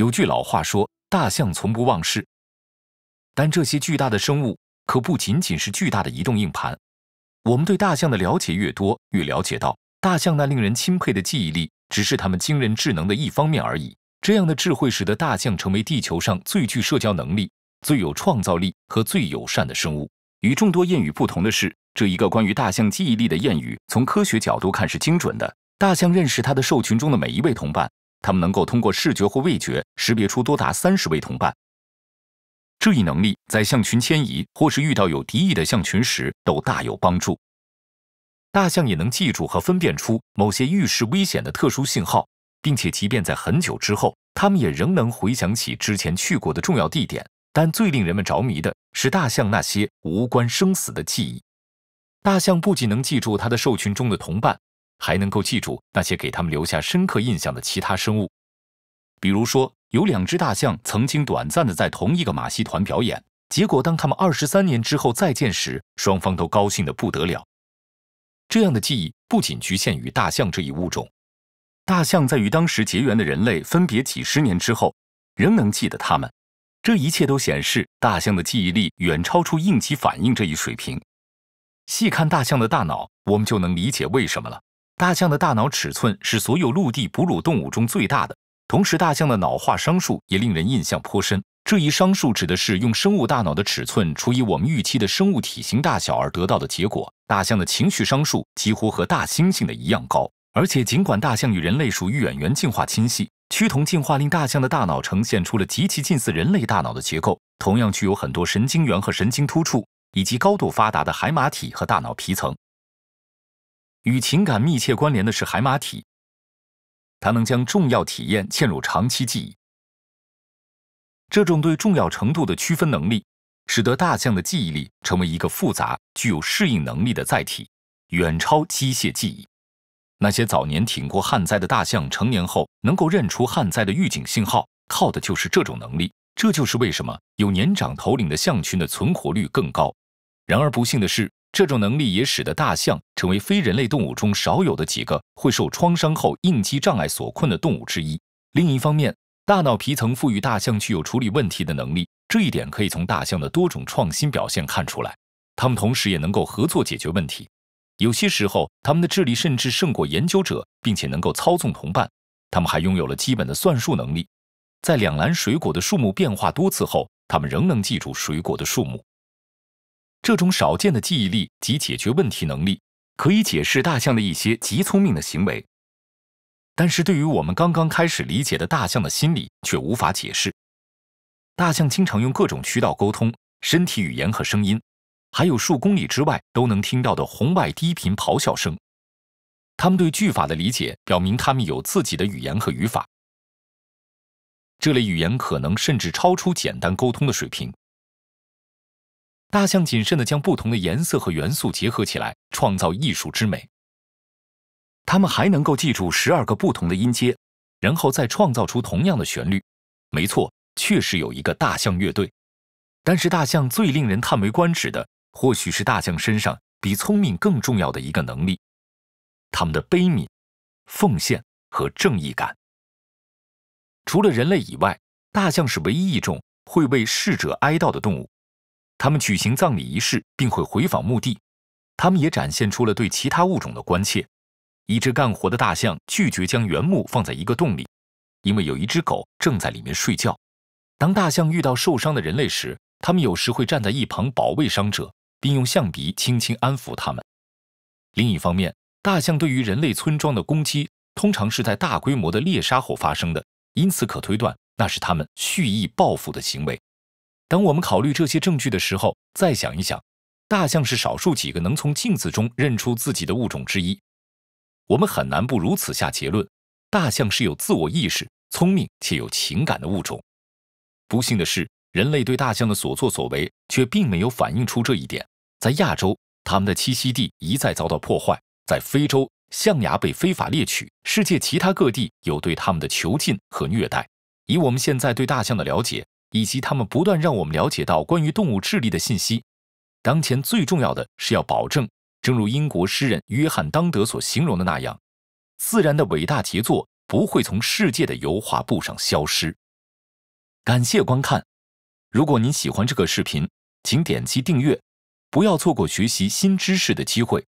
有句老话说：“大象从不忘事。”但这些巨大的生物可不仅仅是巨大的移动硬盘。我们对大象的了解越多，越了解到，大象那令人钦佩的记忆力只是它们惊人智能的一方面而已。这样的智慧使得大象成为地球上最具社交能力、最有创造力和最友善的生物。与众多谚语不同的是，这一个关于大象记忆力的谚语从科学角度看是精准的。大象认识它的兽群中的每一位同伴。它们能够通过视觉或味觉识别出多达三十位同伴。这一能力在象群迁移或是遇到有敌意的象群时都大有帮助。大象也能记住和分辨出某些预示危险的特殊信号，并且即便在很久之后，它们也仍能回想起之前去过的重要地点。但最令人们着迷的是大象那些无关生死的记忆。大象不仅能记住它的兽群中的同伴。还能够记住那些给他们留下深刻印象的其他生物，比如说有两只大象曾经短暂的在同一个马戏团表演，结果当他们二十三年之后再见时，双方都高兴得不得了。这样的记忆不仅局限于大象这一物种，大象在与当时结缘的人类分别几十年之后仍能记得他们。这一切都显示大象的记忆力远超出应激反应这一水平。细看大象的大脑，我们就能理解为什么了。大象的大脑尺寸是所有陆地哺乳动物中最大的，同时大象的脑化商数也令人印象颇深。这一商数指的是用生物大脑的尺寸除以我们预期的生物体型大小而得到的结果。大象的情绪商数几乎和大猩猩的一样高，而且尽管大象与人类属于远缘进化亲系，趋同进化令大象的大脑呈现出了极其近似人类大脑的结构，同样具有很多神经元和神经突触，以及高度发达的海马体和大脑皮层。与情感密切关联的是海马体，它能将重要体验嵌入长期记忆。这种对重要程度的区分能力，使得大象的记忆力成为一个复杂、具有适应能力的载体，远超机械记忆。那些早年挺过旱灾的大象，成年后能够认出旱灾的预警信号，靠的就是这种能力。这就是为什么有年长头领的象群的存活率更高。然而不幸的是。这种能力也使得大象成为非人类动物中少有的几个会受创伤后应激障碍所困的动物之一。另一方面，大脑皮层赋予大象具有处理问题的能力，这一点可以从大象的多种创新表现看出来。它们同时也能够合作解决问题，有些时候它们的智力甚至胜过研究者，并且能够操纵同伴。它们还拥有了基本的算术能力，在两篮水果的数目变化多次后，它们仍能记住水果的数目。这种少见的记忆力及解决问题能力，可以解释大象的一些极聪明的行为，但是对于我们刚刚开始理解的大象的心理却无法解释。大象经常用各种渠道沟通，身体语言和声音，还有数公里之外都能听到的红外低频咆哮声。他们对句法的理解表明，他们有自己的语言和语法。这类语言可能甚至超出简单沟通的水平。大象谨慎地将不同的颜色和元素结合起来，创造艺术之美。它们还能够记住十二个不同的音阶，然后再创造出同样的旋律。没错，确实有一个大象乐队。但是，大象最令人叹为观止的，或许是大象身上比聪明更重要的一个能力：它们的悲悯、奉献和正义感。除了人类以外，大象是唯一一种会为逝者哀悼的动物。他们举行葬礼仪式，并会回访墓地。他们也展现出了对其他物种的关切。一只干活的大象拒绝将原木放在一个洞里，因为有一只狗正在里面睡觉。当大象遇到受伤的人类时，它们有时会站在一旁保卫伤者，并用象鼻轻轻安抚它们。另一方面，大象对于人类村庄的攻击通常是在大规模的猎杀后发生的，因此可推断那是它们蓄意报复的行为。当我们考虑这些证据的时候，再想一想，大象是少数几个能从镜子中认出自己的物种之一。我们很难不如此下结论：大象是有自我意识、聪明且有情感的物种。不幸的是，人类对大象的所作所为却并没有反映出这一点。在亚洲，它们的栖息地一再遭到破坏；在非洲，象牙被非法猎取；世界其他各地有对它们的囚禁和虐待。以我们现在对大象的了解。以及他们不断让我们了解到关于动物智力的信息。当前最重要的是要保证，正如英国诗人约翰·当德所形容的那样，自然的伟大杰作不会从世界的油画布上消失。感谢观看！如果您喜欢这个视频，请点击订阅，不要错过学习新知识的机会。